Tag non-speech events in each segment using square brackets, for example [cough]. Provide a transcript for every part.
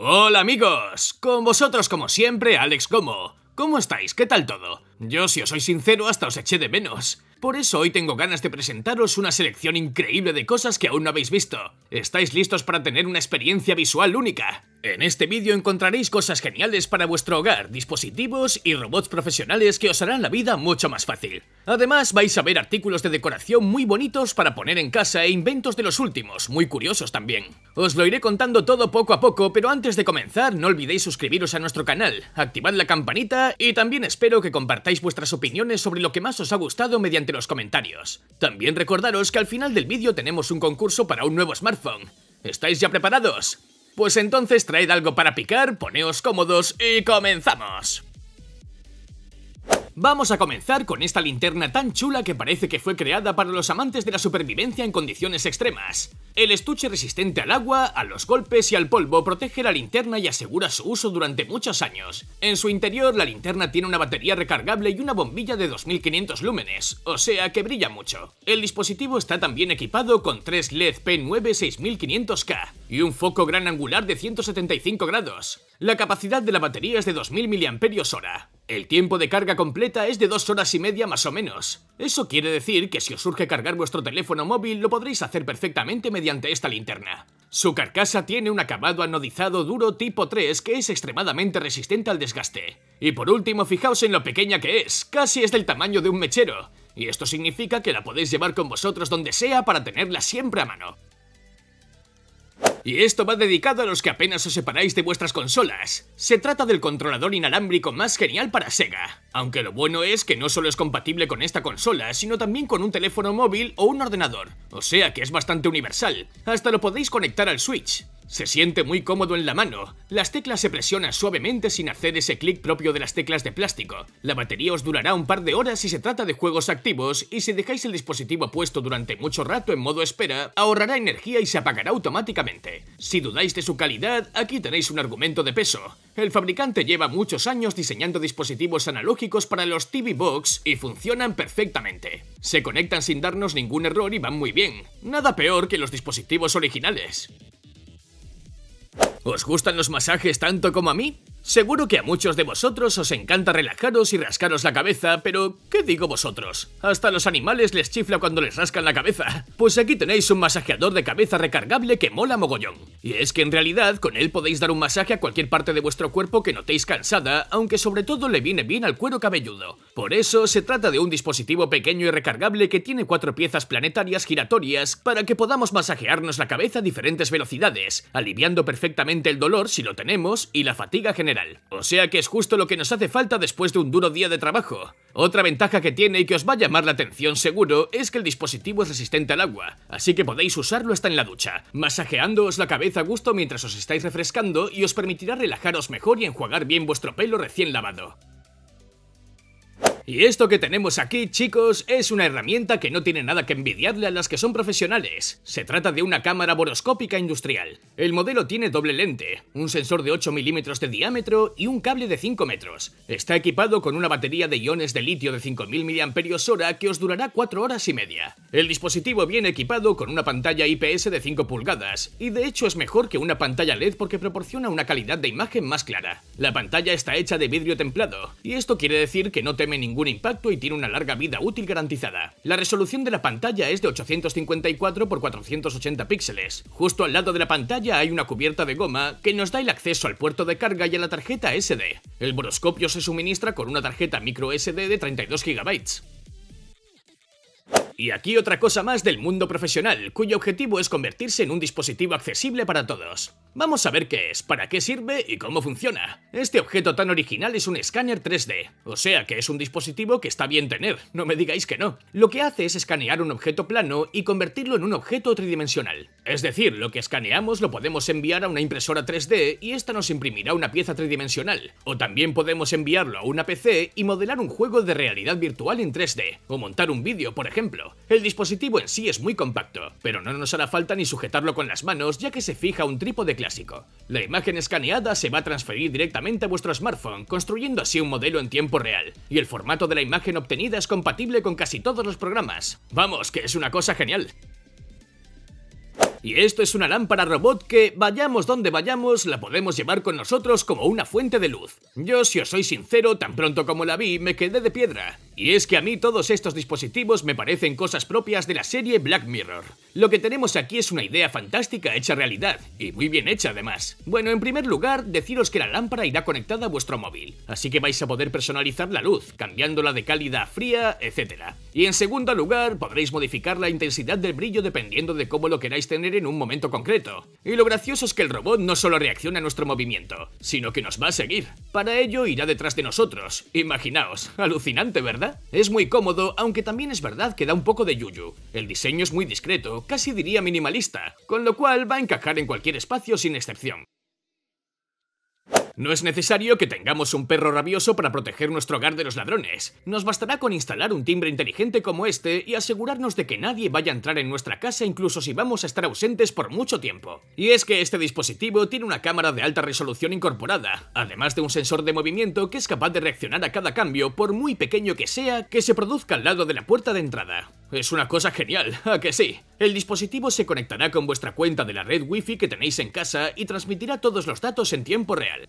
Hola amigos, con vosotros como siempre Alex Como. ¿Cómo estáis? ¿Qué tal todo? Yo si os soy sincero hasta os eché de menos. Por eso hoy tengo ganas de presentaros una selección increíble de cosas que aún no habéis visto. ¿Estáis listos para tener una experiencia visual única? En este vídeo encontraréis cosas geniales para vuestro hogar, dispositivos y robots profesionales que os harán la vida mucho más fácil. Además vais a ver artículos de decoración muy bonitos para poner en casa e inventos de los últimos, muy curiosos también. Os lo iré contando todo poco a poco, pero antes de comenzar no olvidéis suscribiros a nuestro canal, activad la campanita y también espero que compartáis vuestras opiniones sobre lo que más os ha gustado mediante los comentarios. También recordaros que al final del vídeo tenemos un concurso para un nuevo smartphone. ¿Estáis ya preparados? Pues entonces traed algo para picar, poneos cómodos y comenzamos. Vamos a comenzar con esta linterna tan chula que parece que fue creada para los amantes de la supervivencia en condiciones extremas. El estuche resistente al agua, a los golpes y al polvo protege la linterna y asegura su uso durante muchos años. En su interior la linterna tiene una batería recargable y una bombilla de 2500 lúmenes, o sea que brilla mucho. El dispositivo está también equipado con 3 LED P9 6500K y un foco gran angular de 175 grados. La capacidad de la batería es de 2000 mAh. El tiempo de carga completa es de dos horas y media más o menos. Eso quiere decir que si os surge cargar vuestro teléfono móvil lo podréis hacer perfectamente mediante esta linterna. Su carcasa tiene un acabado anodizado duro tipo 3 que es extremadamente resistente al desgaste. Y por último fijaos en lo pequeña que es, casi es del tamaño de un mechero. Y esto significa que la podéis llevar con vosotros donde sea para tenerla siempre a mano. Y esto va dedicado a los que apenas os separáis de vuestras consolas. Se trata del controlador inalámbrico más genial para Sega. Aunque lo bueno es que no solo es compatible con esta consola, sino también con un teléfono móvil o un ordenador. O sea que es bastante universal. Hasta lo podéis conectar al Switch. Se siente muy cómodo en la mano, las teclas se presionan suavemente sin hacer ese clic propio de las teclas de plástico. La batería os durará un par de horas si se trata de juegos activos y si dejáis el dispositivo puesto durante mucho rato en modo espera, ahorrará energía y se apagará automáticamente. Si dudáis de su calidad, aquí tenéis un argumento de peso. El fabricante lleva muchos años diseñando dispositivos analógicos para los TV Box y funcionan perfectamente. Se conectan sin darnos ningún error y van muy bien, nada peor que los dispositivos originales. ¿Os gustan los masajes tanto como a mí? Seguro que a muchos de vosotros os encanta relajaros y rascaros la cabeza, pero ¿qué digo vosotros? Hasta los animales les chifla cuando les rascan la cabeza. Pues aquí tenéis un masajeador de cabeza recargable que mola mogollón. Y es que en realidad con él podéis dar un masaje a cualquier parte de vuestro cuerpo que notéis cansada, aunque sobre todo le viene bien al cuero cabelludo. Por eso se trata de un dispositivo pequeño y recargable que tiene cuatro piezas planetarias giratorias para que podamos masajearnos la cabeza a diferentes velocidades, aliviando perfectamente el dolor si lo tenemos y la fatiga general o sea que es justo lo que nos hace falta después de un duro día de trabajo. Otra ventaja que tiene y que os va a llamar la atención seguro es que el dispositivo es resistente al agua, así que podéis usarlo hasta en la ducha, masajeándoos la cabeza a gusto mientras os estáis refrescando y os permitirá relajaros mejor y enjuagar bien vuestro pelo recién lavado. Y esto que tenemos aquí, chicos, es una herramienta que no tiene nada que envidiarle a las que son profesionales. Se trata de una cámara boroscópica industrial. El modelo tiene doble lente, un sensor de 8 milímetros de diámetro y un cable de 5 metros. Está equipado con una batería de iones de litio de 5.000 mAh que os durará 4 horas y media. El dispositivo viene equipado con una pantalla IPS de 5 pulgadas, y de hecho es mejor que una pantalla LED porque proporciona una calidad de imagen más clara. La pantalla está hecha de vidrio templado, y esto quiere decir que no teme ningún impacto y tiene una larga vida útil garantizada. La resolución de la pantalla es de 854 x 480 píxeles. Justo al lado de la pantalla hay una cubierta de goma que nos da el acceso al puerto de carga y a la tarjeta SD. El boroscopio se suministra con una tarjeta micro SD de 32 GB. Y aquí otra cosa más del mundo profesional, cuyo objetivo es convertirse en un dispositivo accesible para todos. Vamos a ver qué es, para qué sirve y cómo funciona. Este objeto tan original es un escáner 3D, o sea que es un dispositivo que está bien tener, no me digáis que no. Lo que hace es escanear un objeto plano y convertirlo en un objeto tridimensional. Es decir, lo que escaneamos lo podemos enviar a una impresora 3D y esta nos imprimirá una pieza tridimensional, o también podemos enviarlo a una PC y modelar un juego de realidad virtual en 3D, o montar un vídeo, por ejemplo. El dispositivo en sí es muy compacto, pero no nos hará falta ni sujetarlo con las manos ya que se fija un trípode clásico. La imagen escaneada se va a transferir directamente a vuestro smartphone, construyendo así un modelo en tiempo real, y el formato de la imagen obtenida es compatible con casi todos los programas. Vamos, que es una cosa genial. Y esto es una lámpara robot que, vayamos donde vayamos, la podemos llevar con nosotros como una fuente de luz. Yo, si os soy sincero, tan pronto como la vi, me quedé de piedra. Y es que a mí todos estos dispositivos me parecen cosas propias de la serie Black Mirror. Lo que tenemos aquí es una idea fantástica hecha realidad, y muy bien hecha además. Bueno, en primer lugar, deciros que la lámpara irá conectada a vuestro móvil, así que vais a poder personalizar la luz, cambiándola de cálida a fría, etc. Y en segundo lugar, podréis modificar la intensidad del brillo dependiendo de cómo lo queráis tener en un momento concreto. Y lo gracioso es que el robot no solo reacciona a nuestro movimiento, sino que nos va a seguir. Para ello irá detrás de nosotros. Imaginaos, alucinante, ¿verdad? Es muy cómodo, aunque también es verdad que da un poco de yuyu. El diseño es muy discreto, casi diría minimalista, con lo cual va a encajar en cualquier espacio sin excepción. No es necesario que tengamos un perro rabioso para proteger nuestro hogar de los ladrones. Nos bastará con instalar un timbre inteligente como este y asegurarnos de que nadie vaya a entrar en nuestra casa incluso si vamos a estar ausentes por mucho tiempo. Y es que este dispositivo tiene una cámara de alta resolución incorporada, además de un sensor de movimiento que es capaz de reaccionar a cada cambio, por muy pequeño que sea, que se produzca al lado de la puerta de entrada. Es una cosa genial, ¿a que sí? El dispositivo se conectará con vuestra cuenta de la red wifi que tenéis en casa y transmitirá todos los datos en tiempo real.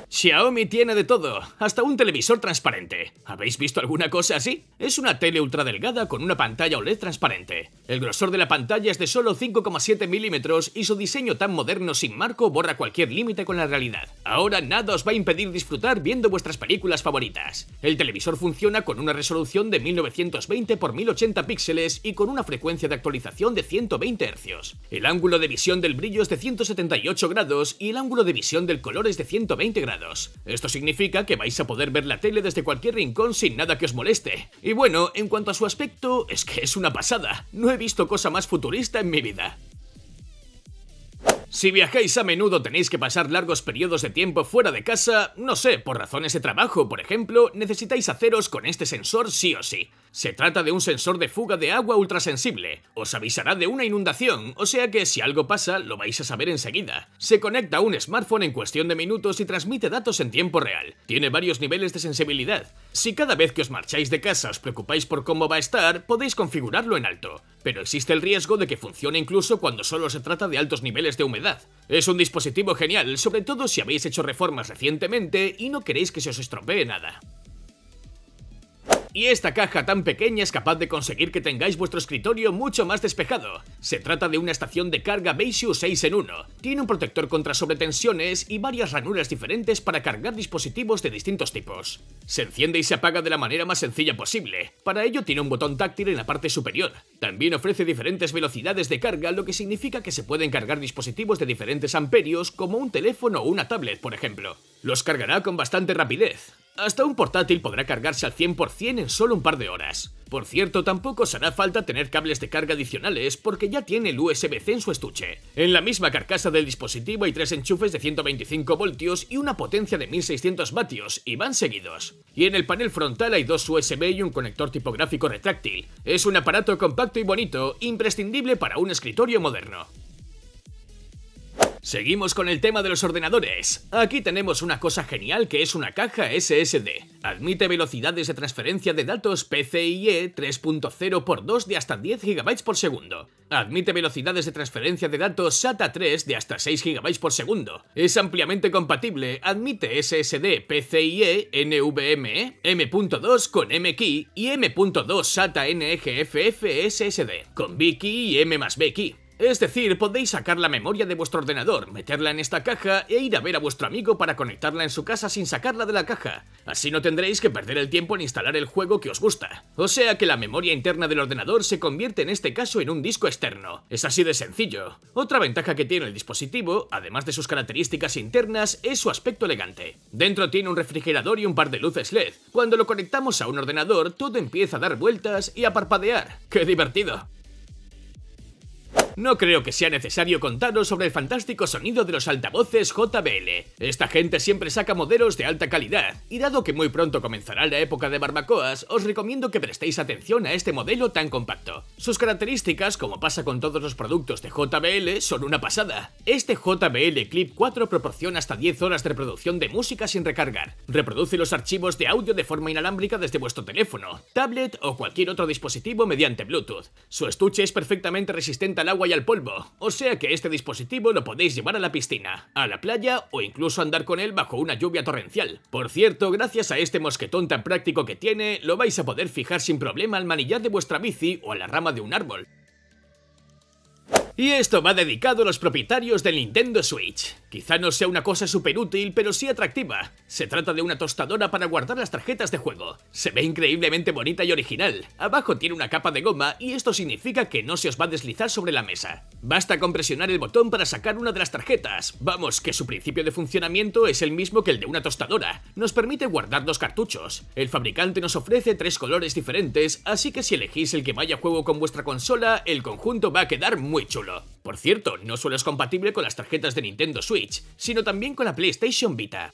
Xiaomi tiene de todo, hasta un televisor transparente. ¿Habéis visto alguna cosa así? Es una tele ultra delgada con una pantalla OLED transparente. El grosor de la pantalla es de solo 5,7 milímetros y su diseño tan moderno sin marco borra cualquier límite con la realidad. Ahora nada os va a impedir disfrutar viendo vuestras películas favoritas. El televisor funciona con una resolución de 1920 x 1080 píxeles y con una frecuencia de actualización de 120 Hz. El ángulo de visión del brillo es de 178 grados y el ángulo de visión del color es de 120 grados. Esto significa que vais a poder ver la tele desde cualquier rincón sin nada que os moleste. Y bueno, en cuanto a su aspecto, es que es una pasada. No he visto cosa más futurista en mi vida. Si viajáis a menudo tenéis que pasar largos periodos de tiempo fuera de casa, no sé, por razones de trabajo, por ejemplo, necesitáis haceros con este sensor sí o sí. Se trata de un sensor de fuga de agua ultrasensible. Os avisará de una inundación, o sea que si algo pasa lo vais a saber enseguida. Se conecta a un smartphone en cuestión de minutos y transmite datos en tiempo real. Tiene varios niveles de sensibilidad. Si cada vez que os marcháis de casa os preocupáis por cómo va a estar, podéis configurarlo en alto. Pero existe el riesgo de que funcione incluso cuando solo se trata de altos niveles de humedad. Es un dispositivo genial, sobre todo si habéis hecho reformas recientemente y no queréis que se os estropee nada. Y esta caja tan pequeña es capaz de conseguir que tengáis vuestro escritorio mucho más despejado. Se trata de una estación de carga Beisiu 6 en 1. Tiene un protector contra sobretensiones y varias ranuras diferentes para cargar dispositivos de distintos tipos. Se enciende y se apaga de la manera más sencilla posible. Para ello tiene un botón táctil en la parte superior. También ofrece diferentes velocidades de carga, lo que significa que se pueden cargar dispositivos de diferentes amperios como un teléfono o una tablet, por ejemplo. Los cargará con bastante rapidez. Hasta un portátil podrá cargarse al 100% en solo un par de horas. Por cierto, tampoco os hará falta tener cables de carga adicionales porque ya tiene el USB-C en su estuche. En la misma carcasa del dispositivo hay tres enchufes de 125 voltios y una potencia de 1600 vatios, y van seguidos. Y en el panel frontal hay dos USB y un conector tipográfico retráctil. Es un aparato compacto y bonito, imprescindible para un escritorio moderno. Seguimos con el tema de los ordenadores. Aquí tenemos una cosa genial que es una caja SSD. Admite velocidades de transferencia de datos PCIe 3.0x2 de hasta 10 GB por segundo. Admite velocidades de transferencia de datos SATA 3 de hasta 6 GB por segundo. Es ampliamente compatible, admite SSD PCIe, NVMe, M.2 con MKI y M.2 SATA NGFF SSD, con B-Key y M más es decir, podéis sacar la memoria de vuestro ordenador, meterla en esta caja e ir a ver a vuestro amigo para conectarla en su casa sin sacarla de la caja. Así no tendréis que perder el tiempo en instalar el juego que os gusta. O sea que la memoria interna del ordenador se convierte en este caso en un disco externo. Es así de sencillo. Otra ventaja que tiene el dispositivo, además de sus características internas, es su aspecto elegante. Dentro tiene un refrigerador y un par de luces LED. Cuando lo conectamos a un ordenador, todo empieza a dar vueltas y a parpadear. ¡Qué divertido! No creo que sea necesario contaros sobre el fantástico sonido de los altavoces JBL. Esta gente siempre saca modelos de alta calidad, y dado que muy pronto comenzará la época de barbacoas, os recomiendo que prestéis atención a este modelo tan compacto. Sus características, como pasa con todos los productos de JBL, son una pasada. Este JBL Clip 4 proporciona hasta 10 horas de reproducción de música sin recargar. Reproduce los archivos de audio de forma inalámbrica desde vuestro teléfono, tablet o cualquier otro dispositivo mediante Bluetooth. Su estuche es perfectamente resistente al agua y al polvo, o sea que este dispositivo lo podéis llevar a la piscina, a la playa o incluso andar con él bajo una lluvia torrencial. Por cierto, gracias a este mosquetón tan práctico que tiene, lo vais a poder fijar sin problema al manillar de vuestra bici o a la rama de un árbol. Y esto va dedicado a los propietarios del Nintendo Switch. Quizá no sea una cosa súper útil, pero sí atractiva. Se trata de una tostadora para guardar las tarjetas de juego. Se ve increíblemente bonita y original. Abajo tiene una capa de goma y esto significa que no se os va a deslizar sobre la mesa. Basta con presionar el botón para sacar una de las tarjetas. Vamos, que su principio de funcionamiento es el mismo que el de una tostadora. Nos permite guardar dos cartuchos. El fabricante nos ofrece tres colores diferentes, así que si elegís el que vaya a juego con vuestra consola, el conjunto va a quedar muy chulo. Por cierto, no solo es compatible con las tarjetas de Nintendo Switch, sino también con la PlayStation Vita.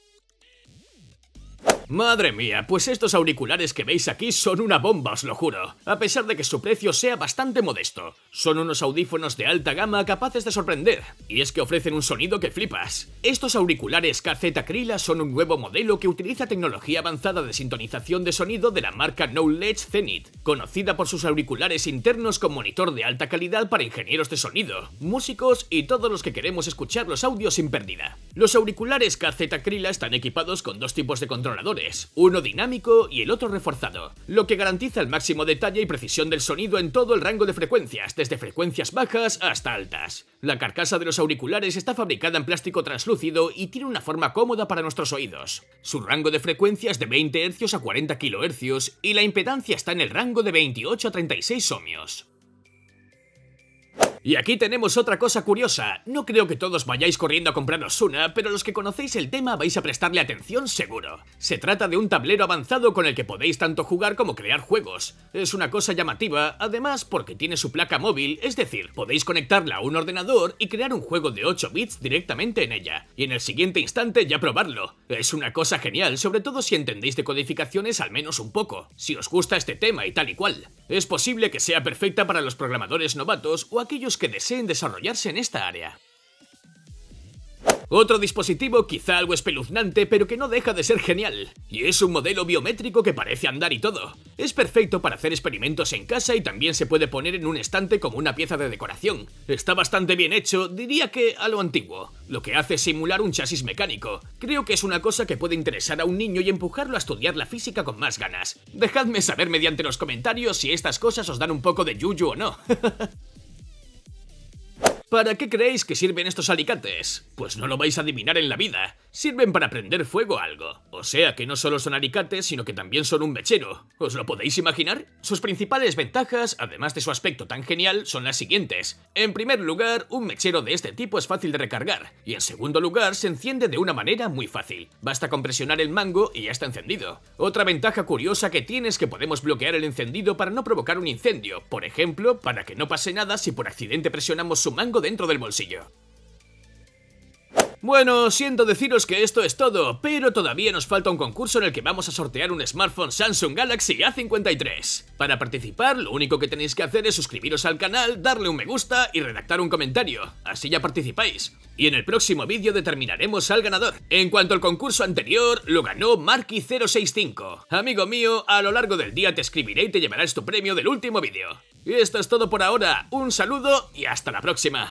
Madre mía, pues estos auriculares que veis aquí son una bomba, os lo juro. A pesar de que su precio sea bastante modesto, son unos audífonos de alta gama capaces de sorprender. Y es que ofrecen un sonido que flipas. Estos auriculares KZ Krila son un nuevo modelo que utiliza tecnología avanzada de sintonización de sonido de la marca Knowledge Zenith, conocida por sus auriculares internos con monitor de alta calidad para ingenieros de sonido, músicos y todos los que queremos escuchar los audios sin pérdida. Los auriculares KZ Krila están equipados con dos tipos de controladores uno dinámico y el otro reforzado, lo que garantiza el máximo detalle y precisión del sonido en todo el rango de frecuencias, desde frecuencias bajas hasta altas. La carcasa de los auriculares está fabricada en plástico translúcido y tiene una forma cómoda para nuestros oídos. Su rango de frecuencia es de 20 Hz a 40 kHz y la impedancia está en el rango de 28 a 36 ohmios. Y aquí tenemos otra cosa curiosa. No creo que todos vayáis corriendo a compraros una, pero los que conocéis el tema vais a prestarle atención seguro. Se trata de un tablero avanzado con el que podéis tanto jugar como crear juegos. Es una cosa llamativa, además porque tiene su placa móvil, es decir, podéis conectarla a un ordenador y crear un juego de 8 bits directamente en ella, y en el siguiente instante ya probarlo. Es una cosa genial, sobre todo si entendéis de codificaciones al menos un poco, si os gusta este tema y tal y cual. Es posible que sea perfecta para los programadores novatos o aquellos que deseen desarrollarse en esta área. Otro dispositivo, quizá algo espeluznante, pero que no deja de ser genial. Y es un modelo biométrico que parece andar y todo. Es perfecto para hacer experimentos en casa y también se puede poner en un estante como una pieza de decoración. Está bastante bien hecho, diría que a lo antiguo. Lo que hace es simular un chasis mecánico. Creo que es una cosa que puede interesar a un niño y empujarlo a estudiar la física con más ganas. Dejadme saber mediante los comentarios si estas cosas os dan un poco de yuyu o no. [laughs] ¿Para qué creéis que sirven estos alicates? Pues no lo vais a adivinar en la vida. Sirven para prender fuego a algo. O sea que no solo son alicates, sino que también son un mechero. ¿Os lo podéis imaginar? Sus principales ventajas, además de su aspecto tan genial, son las siguientes. En primer lugar, un mechero de este tipo es fácil de recargar. Y en segundo lugar, se enciende de una manera muy fácil. Basta con presionar el mango y ya está encendido. Otra ventaja curiosa que tiene es que podemos bloquear el encendido para no provocar un incendio. Por ejemplo, para que no pase nada si por accidente presionamos su mango dentro del bolsillo. Bueno, siento deciros que esto es todo, pero todavía nos falta un concurso en el que vamos a sortear un smartphone Samsung Galaxy A53. Para participar, lo único que tenéis que hacer es suscribiros al canal, darle un me gusta y redactar un comentario, así ya participáis. Y en el próximo vídeo determinaremos al ganador. En cuanto al concurso anterior, lo ganó Marky065. Amigo mío, a lo largo del día te escribiré y te llevarás tu premio del último vídeo. Y esto es todo por ahora, un saludo y hasta la próxima.